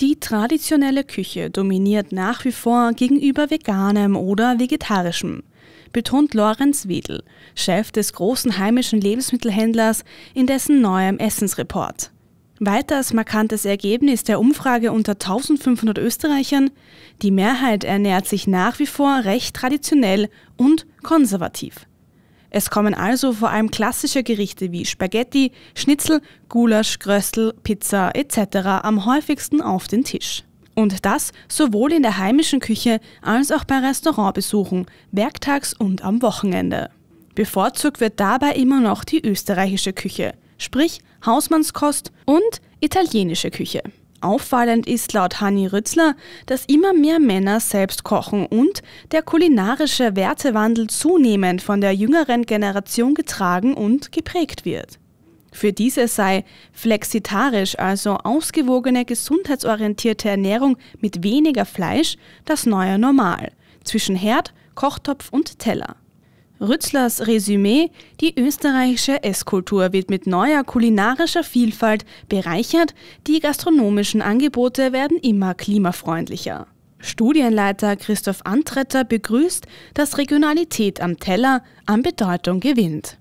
Die traditionelle Küche dominiert nach wie vor gegenüber veganem oder vegetarischem, betont Lorenz Wedel, Chef des großen heimischen Lebensmittelhändlers, in dessen neuem Essensreport. Weiters markantes Ergebnis der Umfrage unter 1500 Österreichern, die Mehrheit ernährt sich nach wie vor recht traditionell und konservativ. Es kommen also vor allem klassische Gerichte wie Spaghetti, Schnitzel, Gulasch, Gröstel, Pizza etc. am häufigsten auf den Tisch. Und das sowohl in der heimischen Küche als auch bei Restaurantbesuchen, werktags und am Wochenende. Bevorzugt wird dabei immer noch die österreichische Küche, sprich Hausmannskost und italienische Küche. Auffallend ist laut Hanni Rützler, dass immer mehr Männer selbst kochen und der kulinarische Wertewandel zunehmend von der jüngeren Generation getragen und geprägt wird. Für diese sei flexitarisch, also ausgewogene, gesundheitsorientierte Ernährung mit weniger Fleisch, das neue Normal zwischen Herd, Kochtopf und Teller. Rützlers Resümee, die österreichische Esskultur wird mit neuer kulinarischer Vielfalt bereichert, die gastronomischen Angebote werden immer klimafreundlicher. Studienleiter Christoph Antretter begrüßt, dass Regionalität am Teller an Bedeutung gewinnt.